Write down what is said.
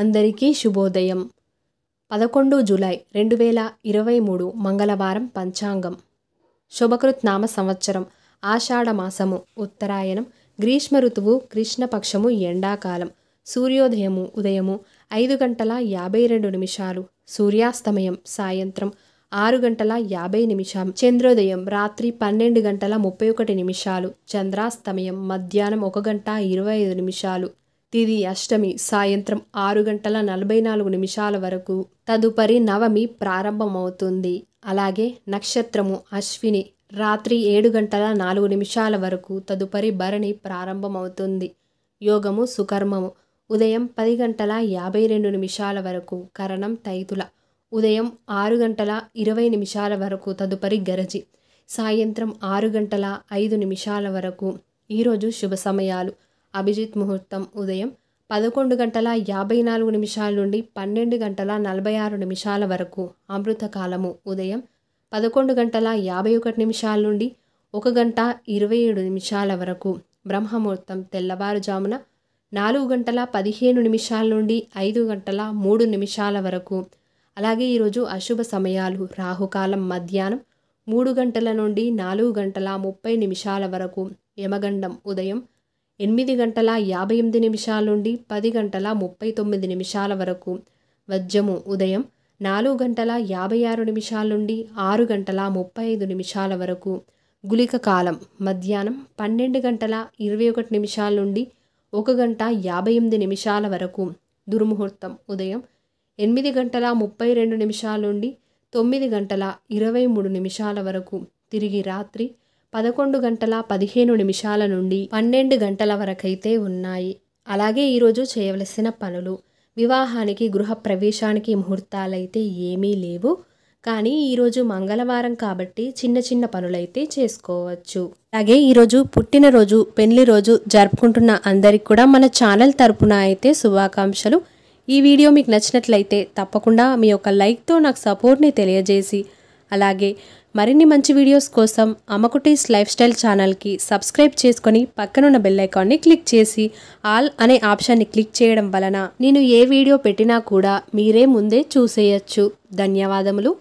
అందరికీ శుభోదయం పదకొండు జూలై రెండు వేల ఇరవై మూడు మంగళవారం పంచాంగం శుభకృత్ నామ సంవత్సరం ఆషాఢమాసము ఉత్తరాయణం గ్రీష్మ ఋతువు కృష్ణపక్షము ఎండాకాలం సూర్యోదయము ఉదయము ఐదు గంటల యాభై రెండు నిమిషాలు సూర్యాస్తమయం సాయంత్రం ఆరు గంటల యాభై నిమిషం చంద్రోదయం రాత్రి పన్నెండు గంటల ముప్పై ఒకటి నిమిషాలు చంద్రాస్తమయం మధ్యాహ్నం ఒక గంట ఇరవై ఐదు నిమిషాలు తిది అష్టమి సాయంత్రం ఆరు గంటల నలభై నాలుగు నిమిషాల వరకు తదుపరి నవమి ప్రారంభమవుతుంది అలాగే నక్షత్రము అశ్విని రాత్రి ఏడు గంటల నాలుగు నిమిషాల వరకు తదుపరి భరణి ప్రారంభమవుతుంది యోగము సుకర్మము ఉదయం పది గంటల యాభై రెండు నిమిషాల వరకు కరణం తైతుల ఉదయం ఆరు గంటల ఇరవై నిమిషాల వరకు తదుపరి గరజి సాయంత్రం ఆరు గంటల ఐదు నిమిషాల వరకు ఈరోజు శుభ సమయాలు అభిజిత్ ముహూర్తం ఉదయం పదకొండు గంటల యాభై నాలుగు నిమిషాల నుండి పన్నెండు గంటల నలభై ఆరు నిమిషాల వరకు అమృతకాలము ఉదయం పదకొండు గంటల యాభై ఒకటి నిమిషాల నుండి ఒక గంట ఇరవై ఏడు నిమిషాల వరకు బ్రహ్మముహూర్తం తెల్లవారుజామున నాలుగు గంటల పదిహేను నిమిషాల నుండి ఐదు గంటల మూడు నిమిషాల వరకు అలాగే ఈరోజు అశుభ సమయాలు రాహుకాలం మధ్యాహ్నం మూడు గంటల నుండి నాలుగు గంటల ముప్పై నిమిషాల వరకు యమగండం ఉదయం ఎనిమిది గంటల యాభై ఎనిమిది నిమిషాల నుండి పది గంటల ముప్పై తొమ్మిది నిమిషాల వరకు వజ్రము ఉదయం నాలుగు గంటల యాభై ఆరు నిమిషాల నుండి ఆరు గంటల ముప్పై ఐదు నిమిషాల వరకు గులిక కాలం మధ్యాహ్నం పన్నెండు గంటల ఇరవై ఒకటి నిమిషాల నుండి ఒక గంట యాభై ఎనిమిది నిమిషాల వరకు దుర్ముహూర్తం ఉదయం ఎనిమిది గంటల ముప్పై రెండు నిమిషాల నుండి తొమ్మిది గంటల ఇరవై మూడు నిమిషాల వరకు తిరిగి రాత్రి పదకొండు గంటల పదిహేను నిమిషాల నుండి పన్నెండు గంటల వరకైతే ఉన్నాయి అలాగే ఈరోజు చేయవలసిన పనులు వివాహానికి గృహప్రవేశానికి ముహూర్తాలైతే ఏమీ లేవు కానీ ఈరోజు మంగళవారం కాబట్టి చిన్న చిన్న పనులైతే చేసుకోవచ్చు అలాగే ఈరోజు పుట్టినరోజు పెళ్లి రోజు జరుపుకుంటున్న అందరికి కూడా మన ఛానల్ తరపున అయితే శుభాకాంక్షలు ఈ వీడియో మీకు నచ్చినట్లయితే తప్పకుండా మీ యొక్క లైక్తో నాకు సపోర్ట్ని తెలియజేసి అలాగే మరిన్ని మంచి వీడియోస్ కోసం అమ్మకుటీస్ లైఫ్ స్టైల్ ఛానల్కి సబ్స్క్రైబ్ చేసుకొని పక్కనున్న బెల్లైకాన్ని ఐకాన్ని క్లిక్ చేసి ఆల్ అనే ఆప్షన్ని క్లిక్ చేయడం వలన నేను ఏ వీడియో పెట్టినా కూడా మీరే ముందే చూసేయచ్చు ధన్యవాదములు